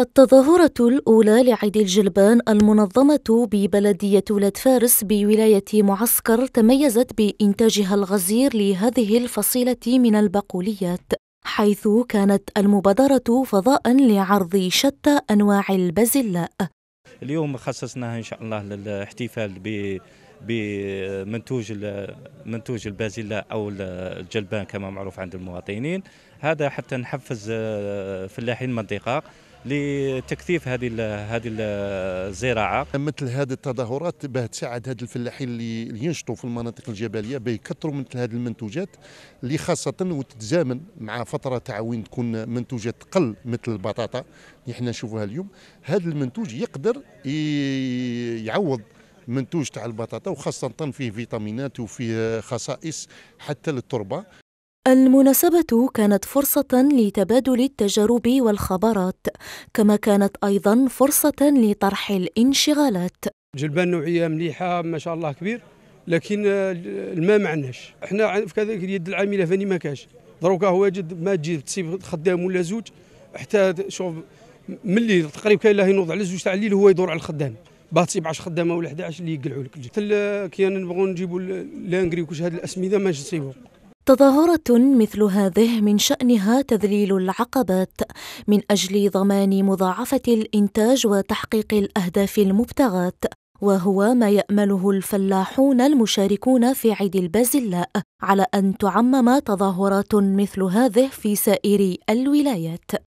التظاهرة الأولى لعيد الجلبان المنظمة ببلدية ولاد فارس بولاية معسكر تميزت بإنتاجها الغزير لهذه الفصيلة من البقوليات حيث كانت المبادرة فضاء لعرض شتى أنواع البازلاء اليوم خصصناها إن شاء الله للاحتفال ب بمنتوج منتوج البازلاء او الجلبان كما معروف عند المواطنين هذا حتى نحفز آه، فلاحين المنطقه لتكثيف هذه الـ هذه الزراعه مثل هذه التظاهرات باه تساعد هذه الفلاحين اللي ينشطوا في المناطق الجبليه باه يكثروا مثل هذه المنتوجات اللي خاصه وتتزامن مع فتره تعوين تكون منتوجات تقل مثل البطاطا اللي حنا نشوفوها اليوم هذا المنتوج يقدر يعوض منتوج تاع البطاطا وخاصة فيه فيتامينات وفيه خصائص حتى للتربة المناسبة كانت فرصة لتبادل التجارب والخبرات، كما كانت أيضا فرصة لطرح الانشغالات. جلبة نوعية مليحة ما شاء الله كبير، لكن الماء ما عندناش، احنا في كذلك اليد العاملة فاني ما كاش، دروكا هو جد ما تجي تصيب خدام ولا زوج حتى شوف ملي تقريبا كاين الله ينوض على زوج تاع الليل هو يدور على الخدام. باه تسيب 10 خدامه ولا 11 اللي يقلعوا لك حتى كي نبغوا نجيبوا لانجري وكل هذه الاسمده ما نصيبهم تظاهرة مثل هذه من شأنها تذليل العقبات من أجل ضمان مضاعفة الإنتاج وتحقيق الأهداف المبتغاة، وهو ما يأمله الفلاحون المشاركون في عيد البازلاء على أن تعمم تظاهرات مثل هذه في سائر الولايات.